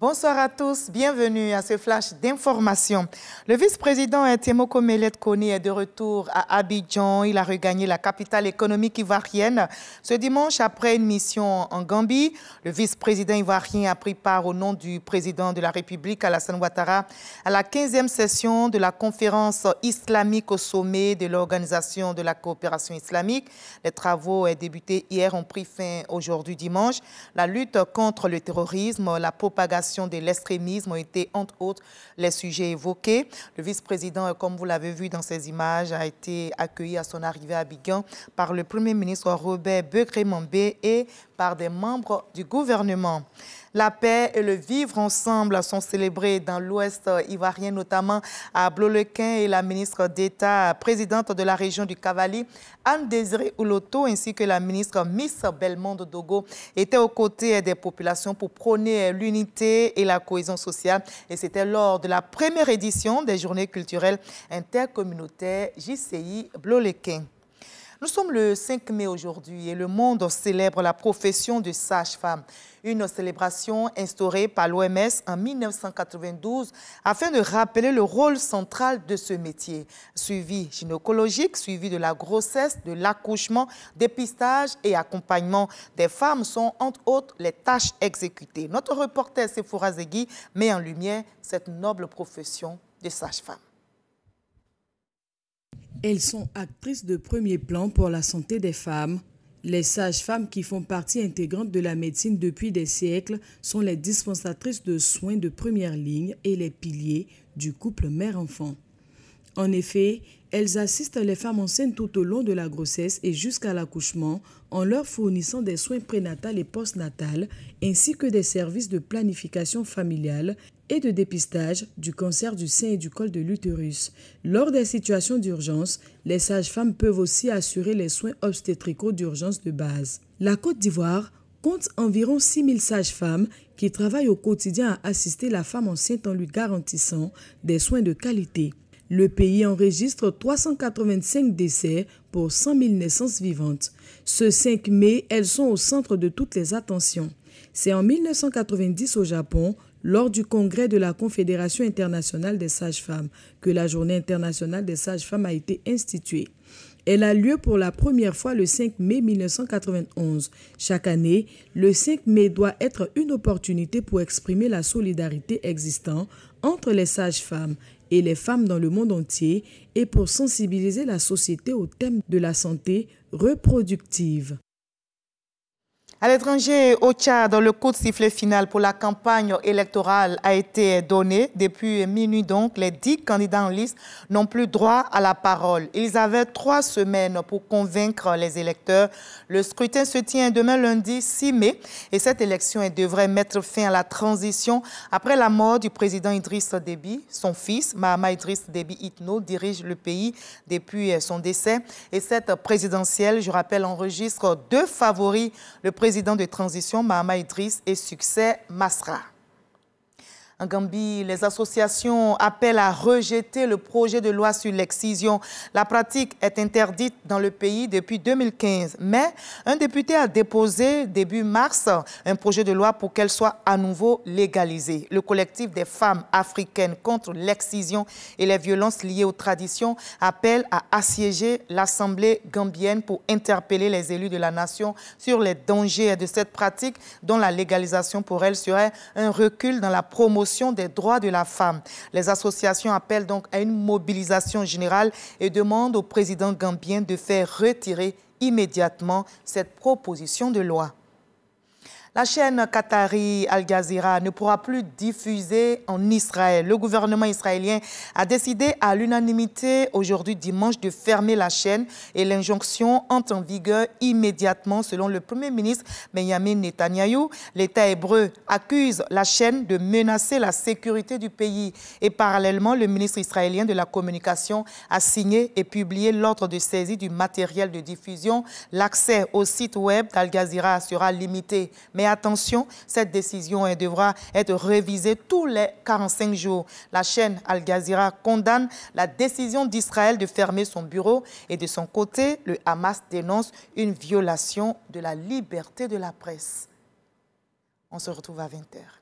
Bonsoir à tous, bienvenue à ce flash d'information. Le vice-président Temoko komelet koni est de retour à Abidjan. Il a regagné la capitale économique ivoirienne ce dimanche après une mission en Gambie. Le vice-président ivoirien a pris part au nom du président de la République Alassane Ouattara à la 15e session de la conférence islamique au sommet de l'Organisation de la coopération islamique. Les travaux débuté hier ont pris fin aujourd'hui dimanche. La lutte contre le terrorisme, la propagation de l'extrémisme ont été, entre autres, les sujets évoqués. Le vice-président, comme vous l'avez vu dans ces images, a été accueilli à son arrivée à Bigan par le Premier ministre Robert Begré-Mambé et par des membres du gouvernement. La paix et le vivre ensemble sont célébrés dans l'Ouest ivoirien, notamment à Blolequin et la ministre d'État, présidente de la région du Cavali, Anne-Désirée Ouloto, ainsi que la ministre Miss Belmonde Dogo, étaient aux côtés des populations pour prôner l'unité et la cohésion sociale. Et c'était lors de la première édition des Journées culturelles intercommunautaires JCI Blolequin. Nous sommes le 5 mai aujourd'hui et le monde célèbre la profession de sage-femme, une célébration instaurée par l'OMS en 1992 afin de rappeler le rôle central de ce métier. Suivi gynécologique, suivi de la grossesse, de l'accouchement, dépistage et accompagnement des femmes sont entre autres les tâches exécutées. Notre reporter Sephora Zegui met en lumière cette noble profession de sage-femme. Elles sont actrices de premier plan pour la santé des femmes. Les sages-femmes qui font partie intégrante de la médecine depuis des siècles sont les dispensatrices de soins de première ligne et les piliers du couple mère-enfant. En effet, elles assistent les femmes enceintes tout au long de la grossesse et jusqu'à l'accouchement en leur fournissant des soins prénatales et postnatals ainsi que des services de planification familiale et de dépistage du cancer du sein et du col de l'utérus. Lors des situations d'urgence, les sages-femmes peuvent aussi assurer les soins obstétricaux d'urgence de base. La Côte d'Ivoire compte environ 6000 sages-femmes qui travaillent au quotidien à assister la femme enceinte en lui garantissant des soins de qualité. Le pays enregistre 385 décès pour 100 000 naissances vivantes. Ce 5 mai, elles sont au centre de toutes les attentions. C'est en 1990 au Japon lors du congrès de la Confédération internationale des sages-femmes que la Journée internationale des sages-femmes a été instituée. Elle a lieu pour la première fois le 5 mai 1991. Chaque année, le 5 mai doit être une opportunité pour exprimer la solidarité existante entre les sages-femmes et les femmes dans le monde entier et pour sensibiliser la société au thème de la santé reproductive. À l'étranger, au Tchad, le coup de sifflet final pour la campagne électorale a été donné. Depuis minuit donc, les dix candidats en liste n'ont plus droit à la parole. Ils avaient trois semaines pour convaincre les électeurs. Le scrutin se tient demain lundi 6 mai et cette élection devrait mettre fin à la transition après la mort du président Idriss Déby. Son fils, Mahama Idriss Déby Itno, dirige le pays depuis son décès. Et cette présidentielle, je rappelle, enregistre deux favoris. Le président de transition Mahama Idriss et succès Masra. En Gambie, les associations appellent à rejeter le projet de loi sur l'excision. La pratique est interdite dans le pays depuis 2015. Mais un député a déposé début mars un projet de loi pour qu'elle soit à nouveau légalisée. Le collectif des femmes africaines contre l'excision et les violences liées aux traditions appelle à assiéger l'Assemblée gambienne pour interpeller les élus de la nation sur les dangers de cette pratique dont la légalisation pour elle serait un recul dans la promotion des droits de la femme. Les associations appellent donc à une mobilisation générale et demandent au président gambien de faire retirer immédiatement cette proposition de loi. La chaîne Qatari Al Jazeera ne pourra plus diffuser en Israël. Le gouvernement israélien a décidé à l'unanimité aujourd'hui dimanche de fermer la chaîne et l'injonction entre en vigueur immédiatement selon le Premier ministre Benjamin Netanyahu. L'État hébreu accuse la chaîne de menacer la sécurité du pays et parallèlement le ministre israélien de la communication a signé et publié l'ordre de saisie du matériel de diffusion. L'accès au site web d'Al Jazeera sera limité. Mais attention, cette décision devra être révisée tous les 45 jours. La chaîne Al ghazira condamne la décision d'Israël de fermer son bureau et de son côté, le Hamas dénonce une violation de la liberté de la presse. On se retrouve à 20h.